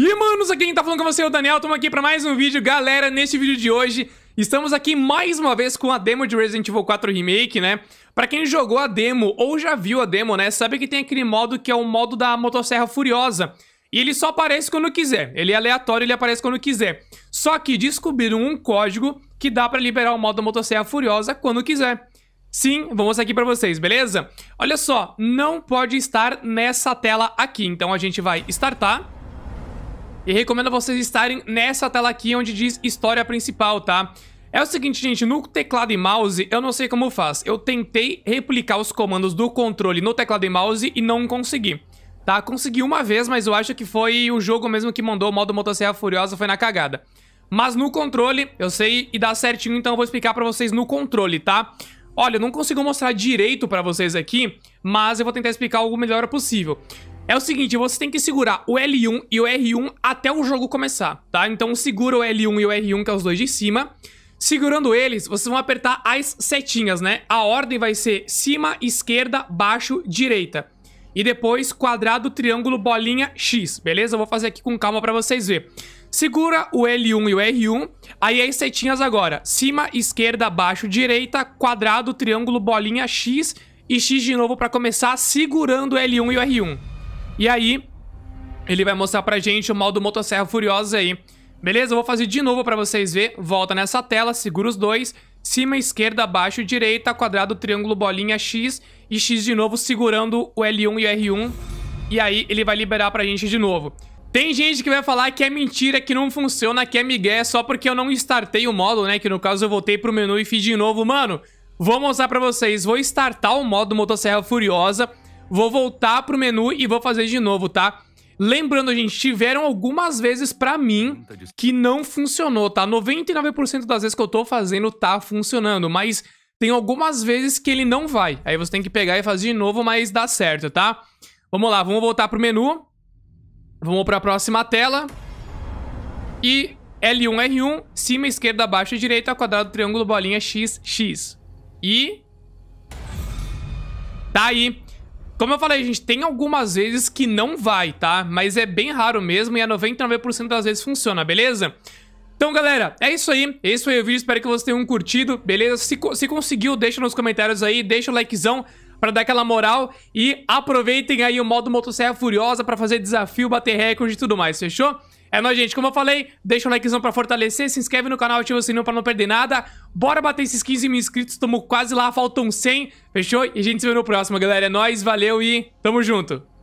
E manos, aqui quem tá falando com você é o Daniel, estamos aqui para mais um vídeo. Galera, neste vídeo de hoje, estamos aqui mais uma vez com a demo de Resident Evil 4 Remake, né? Pra quem jogou a demo ou já viu a demo, né, sabe que tem aquele modo que é o modo da motosserra furiosa. E ele só aparece quando quiser, ele é aleatório, ele aparece quando quiser. Só que descobriram um código que dá pra liberar o modo da motosserra furiosa quando quiser. Sim, vou mostrar aqui pra vocês, beleza? Olha só, não pode estar nessa tela aqui, então a gente vai startar... E recomendo vocês estarem nessa tela aqui onde diz história principal, tá? É o seguinte, gente, no teclado e mouse, eu não sei como faz. Eu tentei replicar os comandos do controle no teclado e mouse e não consegui. Tá, consegui uma vez, mas eu acho que foi o jogo mesmo que mandou o modo Motosserra Furiosa, foi na cagada. Mas no controle, eu sei e dá certinho, então eu vou explicar pra vocês no controle, tá? Olha, eu não consigo mostrar direito pra vocês aqui, mas eu vou tentar explicar o melhor possível. É o seguinte, você tem que segurar o L1 e o R1 até o jogo começar, tá? Então segura o L1 e o R1, que é os dois de cima. Segurando eles, vocês vão apertar as setinhas, né? A ordem vai ser cima, esquerda, baixo, direita. E depois quadrado, triângulo, bolinha, X, beleza? Eu vou fazer aqui com calma pra vocês verem. Segura o L1 e o R1, aí as setinhas agora. Cima, esquerda, baixo, direita, quadrado, triângulo, bolinha, X e X de novo pra começar segurando o L1 e o R1. E aí, ele vai mostrar pra gente o mal do Motosserra Furiosa aí. Beleza? Eu vou fazer de novo pra vocês ver. Volta nessa tela, segura os dois. Cima, esquerda, baixo, direita, quadrado, triângulo, bolinha, X. E X de novo, segurando o L1 e o R1. E aí, ele vai liberar pra gente de novo. Tem gente que vai falar que é mentira, que não funciona, que é migué, só porque eu não startei o modo, né? Que no caso eu voltei pro menu e fiz de novo. Mano, vou mostrar pra vocês. Vou startar o modo Motosserra Furiosa. Vou voltar pro menu e vou fazer de novo, tá? Lembrando, gente, tiveram algumas vezes pra mim que não funcionou, tá? 99% das vezes que eu tô fazendo tá funcionando, mas tem algumas vezes que ele não vai. Aí você tem que pegar e fazer de novo, mas dá certo, tá? Vamos lá, vamos voltar pro menu. Vamos pra próxima tela. E L1, R1, cima, esquerda, baixa, direita, quadrado, triângulo, bolinha, X, X. E... Tá aí. Como eu falei, gente, tem algumas vezes que não vai, tá? Mas é bem raro mesmo e a 99% das vezes funciona, beleza? Então, galera, é isso aí. Esse foi o vídeo. Espero que vocês tenham curtido, beleza? Se, se conseguiu, deixa nos comentários aí, deixa o likezão para dar aquela moral e aproveitem aí o modo Motosserra Furiosa para fazer desafio, bater recorde e tudo mais, fechou? É nóis, gente. Como eu falei, deixa o likezão pra fortalecer, se inscreve no canal, ativa o sininho pra não perder nada. Bora bater esses 15 mil inscritos, tamo quase lá, faltam 100, fechou? E a gente se vê no próximo, galera. É nóis, valeu e tamo junto.